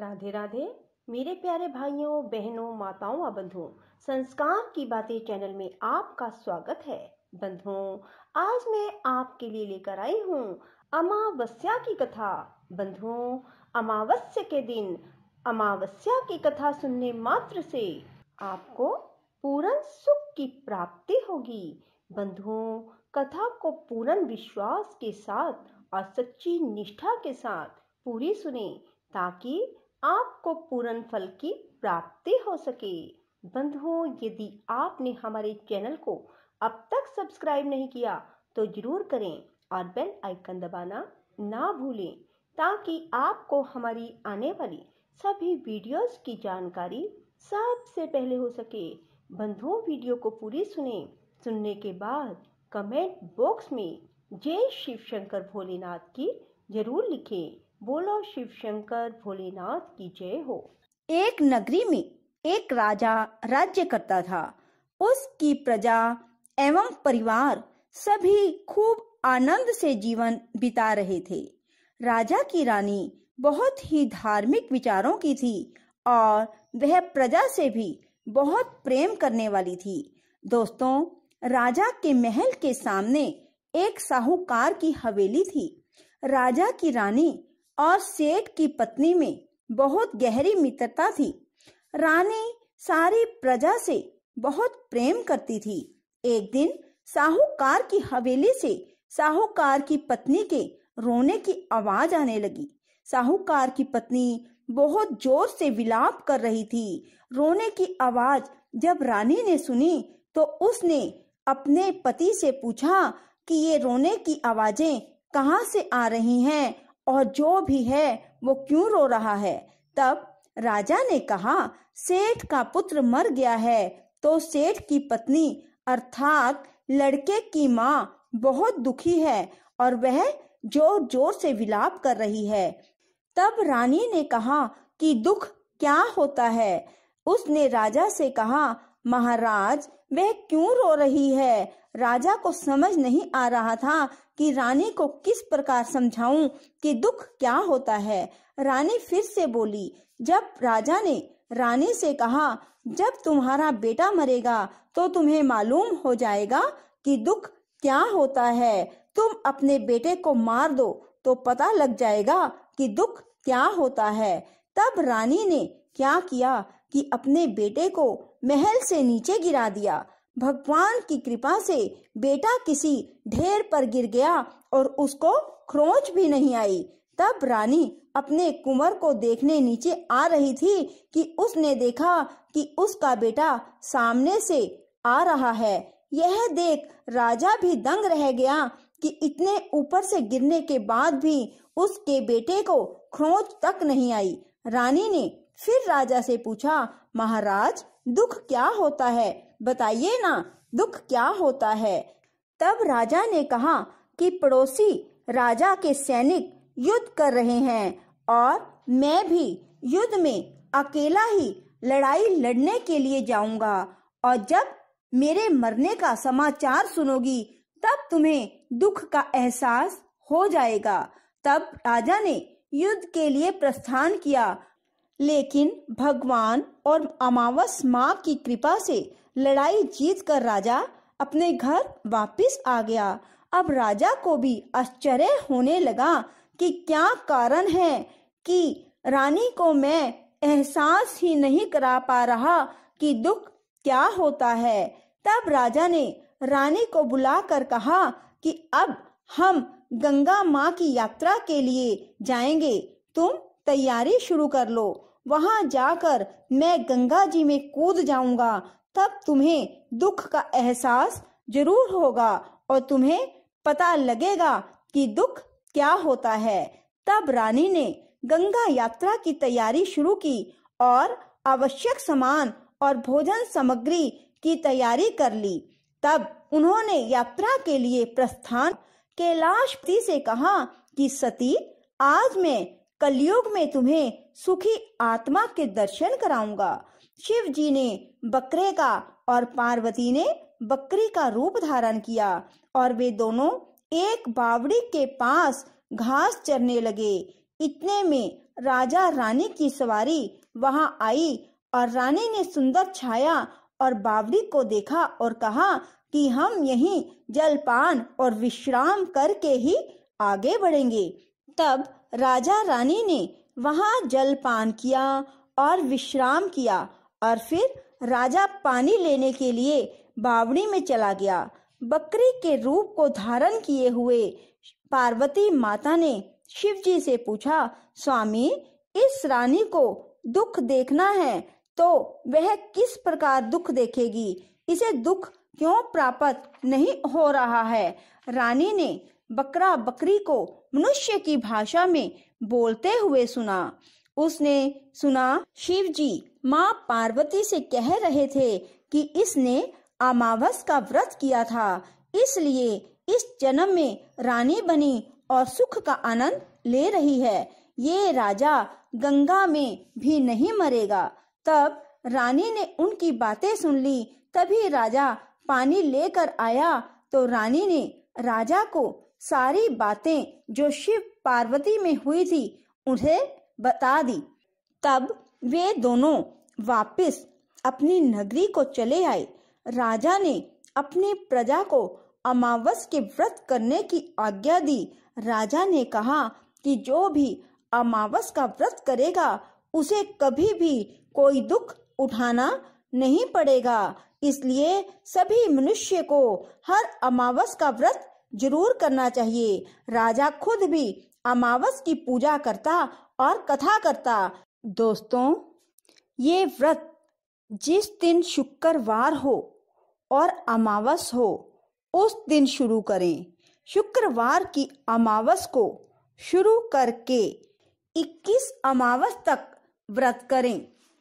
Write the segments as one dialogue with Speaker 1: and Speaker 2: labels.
Speaker 1: राधे राधे मेरे प्यारे भाइयों बहनों माताओं और बंधुओं संस्कार की बातें चैनल में आपका स्वागत है बंधुओं आज मैं आपके लिए लेकर आई हूँ अमावस्या की कथा बंधुओं अमावस्या के दिन अमावस्या की कथा सुनने मात्र से आपको पूर्ण सुख की प्राप्ति होगी बंधुओं कथा को पूर्ण विश्वास के साथ और सच्ची निष्ठा के साथ पूरी सुने ताकि आपको पूर्ण फल की प्राप्ति हो सके बंधुओं यदि आपने हमारे चैनल को अब तक सब्सक्राइब नहीं किया तो जरूर करें और बेल आइकन दबाना ना भूलें ताकि आपको हमारी आने वाली सभी वीडियोस की जानकारी सबसे पहले हो सके बंधुओं वीडियो को पूरी सुने सुनने के बाद कमेंट बॉक्स में जय शिव शंकर भोलेनाथ की जरूर लिखें बोलो शिव शंकर भोलेनाथ की जय हो एक नगरी में एक राजा राज्य करता था उसकी प्रजा एवं परिवार सभी खूब आनंद से जीवन बिता रहे थे राजा की रानी बहुत ही धार्मिक विचारों की थी और वह प्रजा से भी बहुत प्रेम करने वाली थी दोस्तों राजा के महल के सामने एक साहूकार की हवेली थी राजा की रानी और सेठ की पत्नी में बहुत गहरी मित्रता थी रानी सारी प्रजा से बहुत प्रेम करती थी एक दिन साहूकार की हवेली से साहूकार की पत्नी के रोने की आवाज आने लगी साहूकार की पत्नी बहुत जोर से विलाप कर रही थी रोने की आवाज जब रानी ने सुनी तो उसने अपने पति से पूछा कि ये रोने की आवाजें कहाँ से आ रही हैं और जो भी है वो क्यों रो रहा है तब राजा ने कहा सेठ का पुत्र मर गया है तो सेठ की पत्नी अर्थात लड़के की माँ बहुत दुखी है और वह जोर जोर से विलाप कर रही है तब रानी ने कहा कि दुख क्या होता है उसने राजा से कहा महाराज वह क्यों रो रही है राजा को समझ नहीं आ रहा था कि रानी को किस प्रकार समझाऊं कि दुख क्या होता है रानी फिर से बोली जब राजा ने रानी से कहा जब तुम्हारा बेटा मरेगा तो तुम्हें मालूम हो जाएगा कि दुख क्या होता है तुम अपने बेटे को मार दो तो पता लग जाएगा कि दुख क्या होता है तब रानी ने क्या किया कि अपने बेटे को महल से नीचे गिरा दिया भगवान की कृपा से बेटा किसी ढेर पर गिर गया और उसको खरोंच भी नहीं आई तब रानी अपने कुंवर को देखने नीचे आ रही थी कि उसने देखा कि उसका बेटा सामने से आ रहा है यह देख राजा भी दंग रह गया कि इतने ऊपर से गिरने के बाद भी उसके बेटे को खरोच तक नहीं आई रानी ने फिर राजा से पूछा महाराज दुख क्या होता है बताइए ना दुख क्या होता है तब राजा ने कहा कि पड़ोसी राजा के सैनिक युद्ध कर रहे हैं और मैं भी युद्ध में अकेला ही लड़ाई लड़ने के लिए जाऊंगा और जब मेरे मरने का समाचार सुनोगी तब तुम्हें दुख का एहसास हो जाएगा तब राजा ने युद्ध के लिए प्रस्थान किया लेकिन भगवान और अमावस माँ की कृपा से लड़ाई जीत कर राजा अपने घर वापस आ गया अब राजा को भी आश्चर्य होने लगा कि क्या कारण है कि रानी को मैं एहसास ही नहीं करा पा रहा कि दुख क्या होता है तब राजा ने रानी को बुलाकर कहा कि अब हम गंगा माँ की यात्रा के लिए जाएंगे तुम तैयारी शुरू कर लो वहां जाकर मैं गंगा जी में कूद जाऊंगा तब तुम्हें दुख का एहसास जरूर होगा और तुम्हें पता लगेगा कि दुख क्या होता है तब रानी ने गंगा यात्रा की तैयारी शुरू की और आवश्यक सामान और भोजन सामग्री की तैयारी कर ली तब उन्होंने यात्रा के लिए प्रस्थान कैलाश से कहा कि सती आज मैं कलयुग में तुम्हें सुखी आत्मा के दर्शन कराऊंगा शिव जी ने बकरे का और पार्वती ने बकरी का रूप धारण किया और वे दोनों एक बावड़ी के पास घास चरने लगे इतने में राजा रानी की सवारी वहां आई और रानी ने सुंदर छाया और बावड़ी को देखा और कहा कि हम यहीं जलपान और विश्राम करके ही आगे बढ़ेंगे तब राजा रानी ने वहां जलपान किया और विश्राम किया और फिर राजा पानी लेने के लिए बावड़ी में चला गया बकरी के रूप को धारण किए हुए पार्वती माता ने शिव जी से पूछा स्वामी इस रानी को दुख देखना है तो वह किस प्रकार दुख देखेगी इसे दुख क्यों प्राप्त नहीं हो रहा है रानी ने बकरा बकरी को मनुष्य की भाषा में बोलते हुए सुना उसने सुना शिव जी माँ पार्वती से कह रहे थे कि इसने अमावस का व्रत किया था इसलिए इस जन्म में रानी बनी और सुख का आनंद ले रही है ये राजा गंगा में भी नहीं मरेगा तब रानी ने उनकी बातें सुन ली तभी राजा पानी लेकर आया तो रानी ने राजा को सारी बातें जो शिव पार्वती में हुई थी उन्हें बता दी तब वे दोनों वापस अपनी नगरी को चले आए राजा ने अपनी प्रजा को अमावस के व्रत करने की आज्ञा दी राजा ने कहा कि जो भी अमावस का व्रत करेगा उसे कभी भी कोई दुख उठाना नहीं पड़ेगा इसलिए सभी मनुष्य को हर अमावस का व्रत जरूर करना चाहिए राजा खुद भी अमावस की पूजा करता और कथा करता दोस्तों ये व्रत जिस दिन शुक्रवार हो और अमावस हो उस दिन शुरू करें शुक्रवार की अमावस को शुरू करके 21 अमावस तक व्रत करें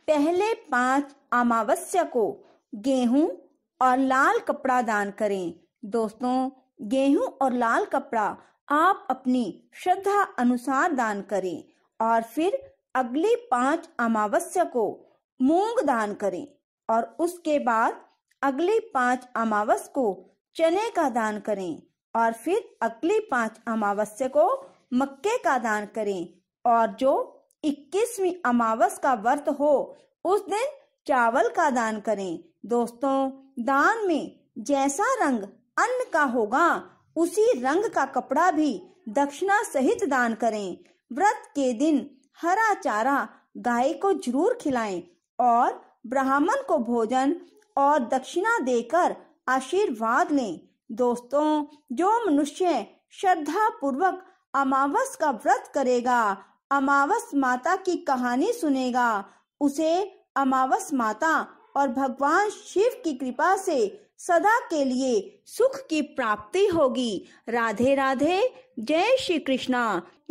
Speaker 1: पहले पांच अमावस्या को गेहूं और लाल कपड़ा दान करें दोस्तों गेहूं और लाल कपड़ा आप अपनी श्रद्धा अनुसार दान करें और फिर अगले पांच अमावस्या को मूंग दान करें और उसके बाद अगले पांच अमावस को चने का दान करें और फिर अगले पांच अमावस्या को मक्के का दान करें और जो इक्कीसवीं अमावस का व्रत हो उस दिन चावल का दान करें दोस्तों दान में जैसा रंग अन्न का होगा उसी रंग का कपड़ा भी दक्षिणा सहित दान करें व्रत के दिन हरा चारा गाय को जरूर खिलाएं और ब्राह्मण को भोजन और दक्षिणा देकर आशीर्वाद लें दोस्तों जो मनुष्य श्रद्धा पूर्वक अमावस का व्रत करेगा अमावस माता की कहानी सुनेगा उसे अमावस माता और भगवान शिव की कृपा से सदा के लिए सुख की प्राप्ति होगी राधे राधे जय श्री कृष्णा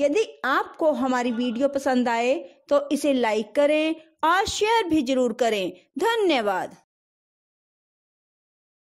Speaker 1: यदि आपको हमारी वीडियो पसंद आए तो इसे लाइक करें और शेयर भी जरूर करें धन्यवाद